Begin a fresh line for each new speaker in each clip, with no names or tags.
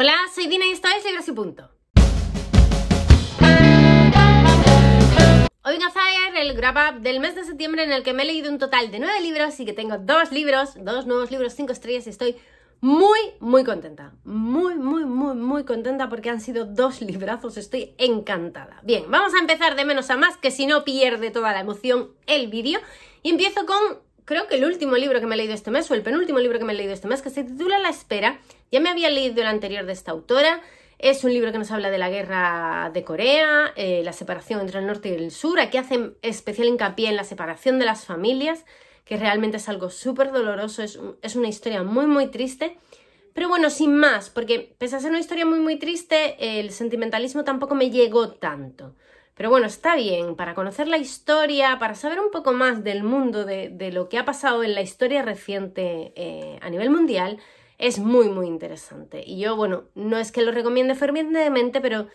Hola, soy Dina y esta es y Punto. Hoy en hacer el grab up del mes de septiembre en el que me he leído un total de nueve libros y que tengo dos libros, dos nuevos libros, cinco estrellas y estoy muy, muy contenta. Muy, muy, muy, muy contenta porque han sido dos librazos. Estoy encantada. Bien, vamos a empezar de menos a más, que si no pierde toda la emoción el vídeo. Y empiezo con creo que el último libro que me he leído este mes, o el penúltimo libro que me he leído este mes, que se titula La espera, ya me había leído el anterior de esta autora, es un libro que nos habla de la guerra de Corea, eh, la separación entre el norte y el sur, aquí hace especial hincapié en la separación de las familias, que realmente es algo súper doloroso, es, es una historia muy muy triste, pero bueno, sin más, porque pese a ser una historia muy muy triste, el sentimentalismo tampoco me llegó tanto. Pero bueno, está bien para conocer la historia, para saber un poco más del mundo, de, lo que ha pasado en la historia reciente eh, a nivel mundial, es muy, muy interesante. Y yo, bueno, no es que lo recomiende fervientemente, pero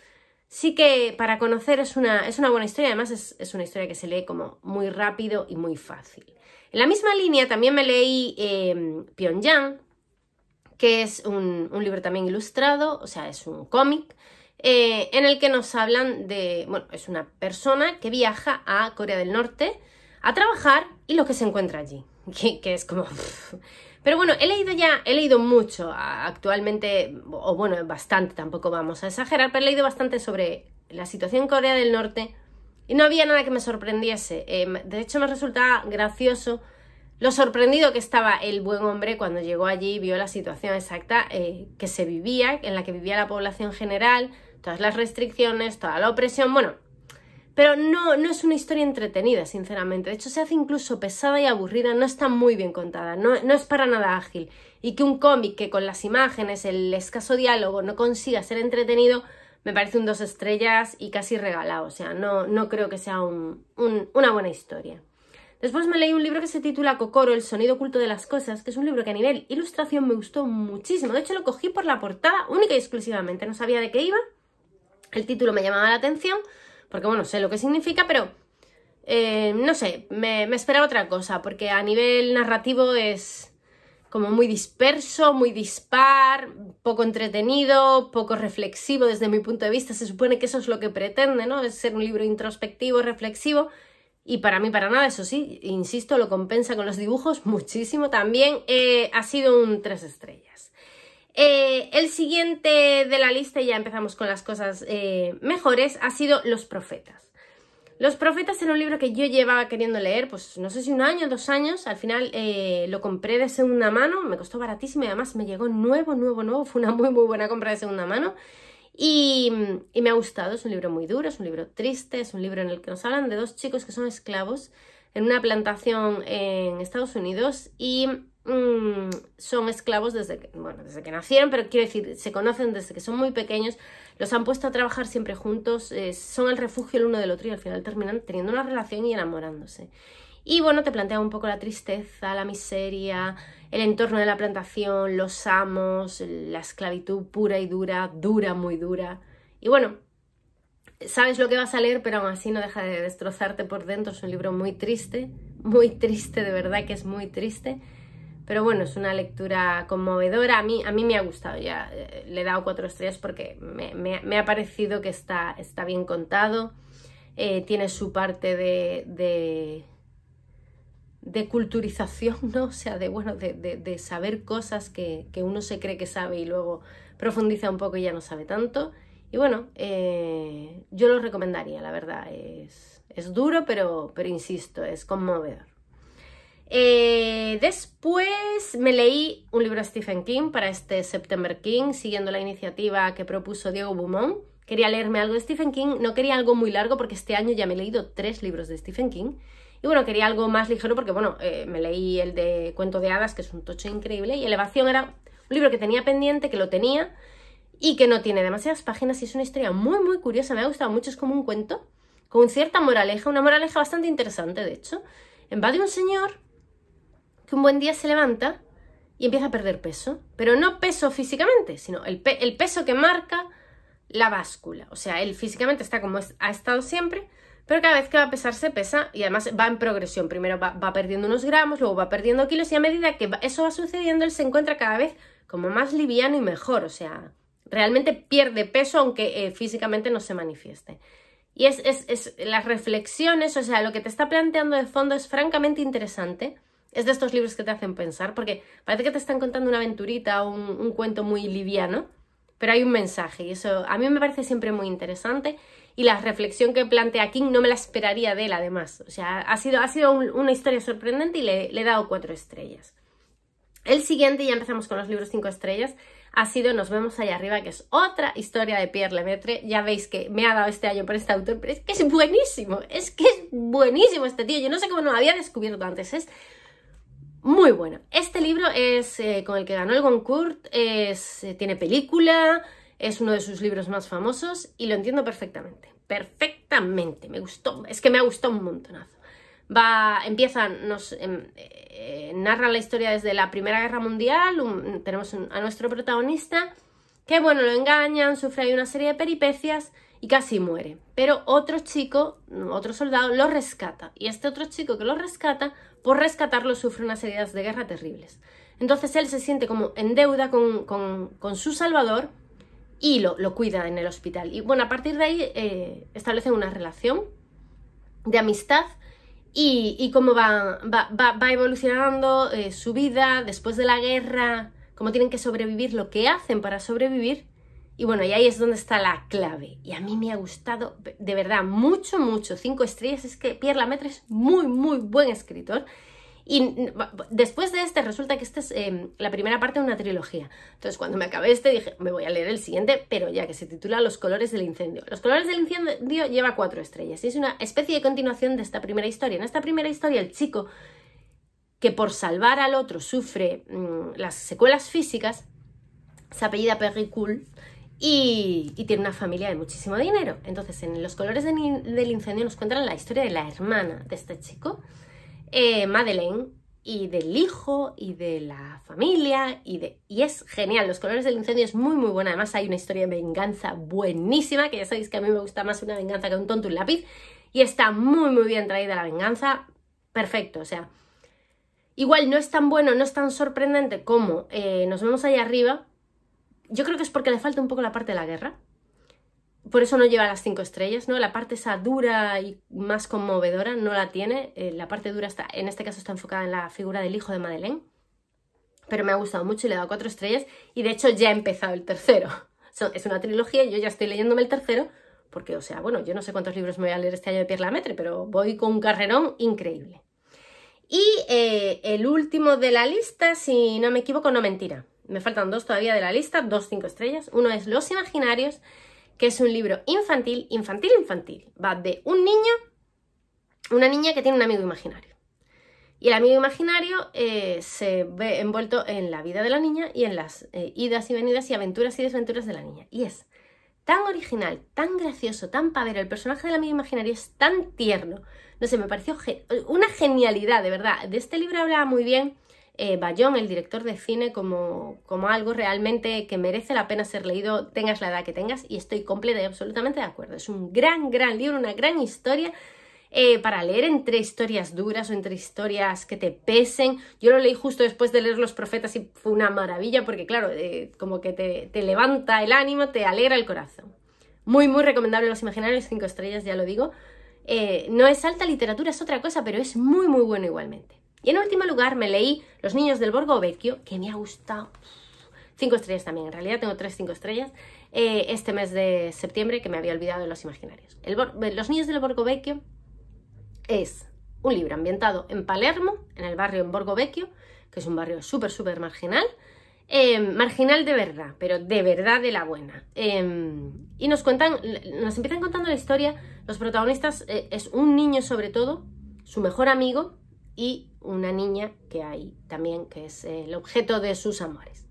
sí que para conocer es una, es una buena historia, además es, una historia que se lee como muy rápido y muy fácil. En la misma línea también me leí em, Pyongyang, que es un, un libro también ilustrado, o sea, es un cómic eh, en el que nos hablan de, bueno, es una persona que viaja a Corea del Norte a trabajar y lo que se encuentra allí, que, es como... Pero bueno, he leído ya, he leído mucho actualmente, o bueno, bastante, tampoco vamos a exagerar, pero he leído bastante sobre la situación en Corea del Norte y no había nada que me sorprendiese. Em, de hecho, me resultaba gracioso lo sorprendido que estaba el buen hombre cuando llegó allí y vio la situación exacta eh, que se vivía, en la que vivía la población general, todas las restricciones, toda la opresión, bueno. Pero no, no es una historia entretenida, sinceramente. De hecho, se hace incluso pesada y aburrida, no está muy bien contada, no, es para nada ágil. Y que un cómic que con las imágenes, el escaso diálogo, no consiga ser entretenido, me parece un dos estrellas y casi regalado. O sea, no, no creo que sea una buena historia. Después me leí un libro que se titula Cocoro, el sonido oculto de las cosas, que es un libro que a nivel ilustración me gustó muchísimo. De hecho, lo cogí por la portada única y exclusivamente. No sabía de qué iba. El título me llamaba la atención, porque bueno, sé lo que significa, pero eh, no sé, me, me esperaba otra cosa, porque a nivel narrativo es como muy disperso, muy dispar, poco entretenido, poco reflexivo desde mi punto de vista. Se supone que eso es lo que pretende, ¿no? Es ser un libro introspectivo, reflexivo. Y para mí, para nada, eso sí, insisto, lo compensa con los dibujos muchísimo. También eh, ha sido un tres estrellas. Eh, el siguiente de la lista, y ya empezamos con las cosas eh, mejores, ha sido Los Profetas. Los Profetas era un libro que yo llevaba queriendo leer, pues no sé si un año, dos años. Al final lo compré de segunda mano, me costó baratísimo y además me llegó nuevo, nuevo, nuevo. Fue una muy, muy buena compra de segunda mano. Y, me ha gustado, es un libro muy duro, es un libro triste, es un libro en el que nos hablan de dos chicos que son esclavos en una plantación en Estados Unidos y mm, son esclavos desde que, bueno, desde que nacieron, pero quiero decir, se conocen desde que son muy pequeños, los han puesto a trabajar siempre juntos, eh, son el refugio el uno del otro y al final terminan teniendo una relación y enamorándose. Y bueno, te plantea un poco la tristeza, la miseria, el entorno de la plantación, los amos, la esclavitud pura y dura, dura, muy dura. Y bueno, sabes lo que vas a leer, pero aún así no deja de destrozarte por dentro. Es un libro muy triste, muy triste, de verdad que es muy triste. Pero bueno, es una lectura conmovedora. A mí, a mí me ha gustado, ya eh, le he dado cuatro estrellas porque me, ha parecido que está, está bien contado. Eh, tiene su parte de, de culturización, ¿no? O sea, de, bueno, de, saber cosas que, uno se cree que sabe y luego profundiza un poco y ya no sabe tanto. Y bueno, eh, yo lo recomendaría, la verdad. Es, es duro, pero, pero insisto, es conmovedor. Eh, después me leí un libro de Stephen King para este September King, siguiendo la iniciativa que propuso Diego Beaumont. Quería leerme algo de Stephen King, no quería algo muy largo porque este año ya me he leído tres libros de Stephen King y bueno, quería algo más ligero porque, bueno, eh, me leí el de Cuento de Hadas, que es un tocho increíble, y Elevación era un libro que tenía pendiente, que lo tenía, y que no tiene demasiadas páginas y es una historia muy, muy curiosa. Me ha gustado mucho, es como un cuento con cierta moraleja, una moraleja bastante interesante, de hecho. En un señor que un buen día se levanta y empieza a perder peso, pero no peso físicamente, sino el peso que marca la báscula. O sea, él físicamente está como ha estado siempre, pero cada vez que va a pesar, se pesa y además va en progresión. Primero va, perdiendo unos gramos, luego va perdiendo kilos y a medida que eso va sucediendo, él se encuentra cada vez como más liviano y mejor. O sea, realmente pierde peso aunque eh, físicamente no se manifieste. Y es, las reflexiones, o sea, lo que te está planteando de fondo es francamente interesante. Es de estos libros que te hacen pensar, porque parece que te están contando una aventurita o un cuento muy liviano, pero hay un mensaje y eso a mí me parece siempre muy interesante y la reflexión que plantea King no me la esperaría de él además. O sea, ha sido, ha sido una historia sorprendente y le, he dado cuatro estrellas. El siguiente, ya empezamos con los libros cinco estrellas, ha sido Nos vemos allá arriba, que es otra historia de Pierre Lemaitre. Ya veis que me ha dado este año por este autor, pero es que es buenísimo, es que es buenísimo este tío. Yo no sé cómo no lo había descubierto antes, es muy bueno. Este libro es eh, con el que ganó el Goncourt, eh, tiene película, es uno de sus libros más famosos y lo entiendo perfectamente. Perfectamente, me gustó, es que me ha gustado un montonazo. Va, empieza, nos em, eh, narra la historia desde la Primera Guerra Mundial, tenemos a nuestro protagonista, que bueno, lo engañan, sufre ahí una serie de peripecias y casi muere. Pero otro chico, otro soldado, lo rescata. Y este otro chico que lo rescata por rescatarlo sufre unas heridas de guerra terribles. Entonces él se siente como en deuda con, su salvador y lo, lo, cuida en el hospital. Y bueno, a partir de ahí eh, establecen una relación de amistad y, cómo va, evolucionando eh, su vida después de la guerra, cómo tienen que sobrevivir, lo que hacen para sobrevivir y bueno, y ahí es donde está la clave. Y a mí me ha gustado de verdad mucho, mucho. Cinco estrellas. Es que Pierre Lametre es muy, muy buen escritor. Y después de este, resulta que esta es em, la primera parte de una trilogía. Entonces, cuando me acabé este, dije, me voy a leer el siguiente, pero ya que se titula Los colores del incendio. Los colores del incendio lleva cuatro estrellas y es una especie de continuación de esta primera historia. En esta primera historia, el chico que por salvar al otro sufre mm, las secuelas físicas, se apellida Perry Cool y, tiene una familia de muchísimo dinero. Entonces, en Los colores del incendio nos cuentan la historia de la hermana de este chico, eh, Madeleine, y del hijo y de la familia y de y es genial los colores del incendio es muy muy buena además hay una historia de venganza buenísima que ya sabéis que a mí me gusta más una venganza que un tonto un lápiz y está muy muy bien traída la venganza perfecto o sea igual no es tan bueno no es tan sorprendente como eh, nos vemos allá arriba yo creo que es porque le falta un poco la parte de la guerra. Por eso no lleva las cinco estrellas, ¿no? La parte esa dura y más conmovedora no la tiene. Eh, la parte dura está, en este caso está enfocada en la figura del hijo de Madeleine. Pero me ha gustado mucho y le he dado cuatro estrellas. Y de hecho ya he empezado el tercero. es una trilogía y yo ya estoy leyéndome el tercero. Porque, o sea, bueno, yo no sé cuántos libros me voy a leer este año de Pierre Lametre, pero voy con un carrerón increíble. Y eh, el último de la lista, si no me equivoco, no mentira me faltan dos todavía de la lista, dos cinco estrellas. Uno es Los Imaginarios, que es un libro infantil, infantil, infantil. Va de un niño, una niña que tiene un amigo imaginario. Y el amigo imaginario eh, se ve envuelto en la vida de la niña y en las eh, idas y venidas y aventuras y desventuras de la niña. Y es tan original, tan gracioso, tan padre. El personaje del amigo imaginario es tan tierno. No sé, me pareció una genialidad, de verdad. De este libro hablaba muy bien eh, Bayón, el director de cine, como, algo realmente que merece la pena ser leído, tengas la edad que tengas, y estoy completa y absolutamente de acuerdo. Es un gran, gran libro, una gran historia. Eh, para leer entre historias duras o entre historias que te pesen. Yo lo leí justo después de leer Los Profetas y fue una maravilla porque, claro, eh, como que te, levanta el ánimo, te alegra el corazón. Muy, muy recomendable Los Imaginarios, cinco estrellas, ya lo digo. no es alta literatura, es otra cosa, pero es muy, muy bueno igualmente. Y en último lugar me leí Los niños del Borgo Vecchio, que me ha gustado. Cinco estrellas también, en realidad tengo tres cinco estrellas eh, este mes de septiembre que me había olvidado de los imaginarios. Eh, los niños del Borgo Vecchio es un libro ambientado en Palermo, en el barrio en Borgo Vecchio, que es un barrio súper, súper marginal. Eh, marginal de verdad, pero de verdad de la buena. Em, y nos cuentan, nos empiezan contando la historia. Los protagonistas es un niño sobre todo, su mejor amigo y una niña que hay también, que es eh, el objeto de sus amores.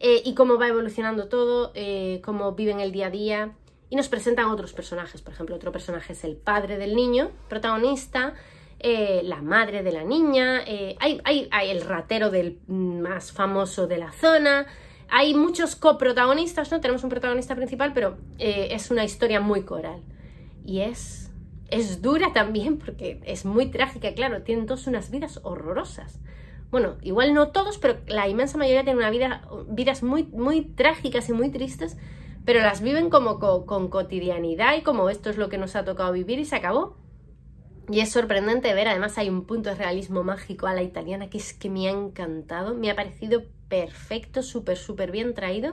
Eh, y cómo va evolucionando todo, eh, cómo viven el día a día. Y nos presentan otros personajes, por ejemplo, otro personaje es el padre del niño, protagonista, la madre de la niña, hay, hay, el ratero del más famoso de la zona, hay muchos coprotagonistas, ¿no? Tenemos un protagonista principal, pero es una historia muy coral. Y es es dura también porque es muy trágica, claro, tienen todas unas vidas horrorosas. Bueno, igual no todos, pero la inmensa mayoría tienen una vida, vidas muy, muy trágicas y muy tristes, pero las viven como con cotidianidad y como esto es lo que nos ha tocado vivir y se acabó. Y es sorprendente ver, además hay un punto de realismo mágico a la italiana que es que me ha encantado, me ha parecido perfecto, súper, súper bien traído.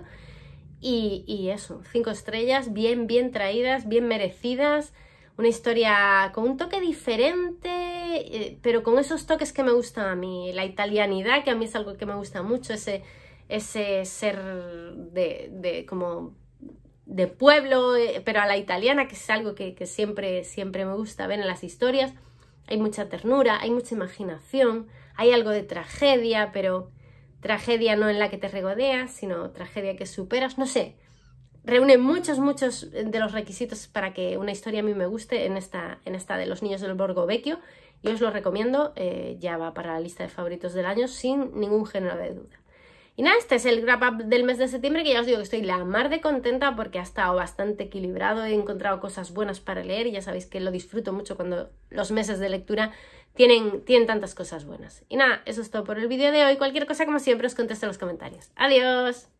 Y, y eso, cinco estrellas, bien, bien traídas, bien merecidas una historia con un toque diferente, eh, pero con esos toques que me gustan a mí, la italianidad, que a mí es algo que me gusta mucho, ese, ese ser de, de como de pueblo, eh, pero a la italiana, que es algo que, que, siempre, siempre me gusta ver en las historias. Hay mucha ternura, hay mucha imaginación, hay algo de tragedia, pero tragedia no en la que te regodeas, sino tragedia que superas, no sé, reúne muchos, muchos de los requisitos para que una historia a mí me guste en esta, en esta de los niños del Borgo Vecchio. y os lo recomiendo, eh, ya va para la lista de favoritos del año sin ningún género de duda. Y nada, este es el wrap up del mes de septiembre que ya os digo que estoy la mar de contenta porque ha estado bastante equilibrado, he encontrado cosas buenas para leer y ya sabéis que lo disfruto mucho cuando los meses de lectura tienen, tienen tantas cosas buenas. Y nada, eso es todo por el vídeo de hoy. Cualquier cosa como siempre os contesto en los comentarios. Adiós.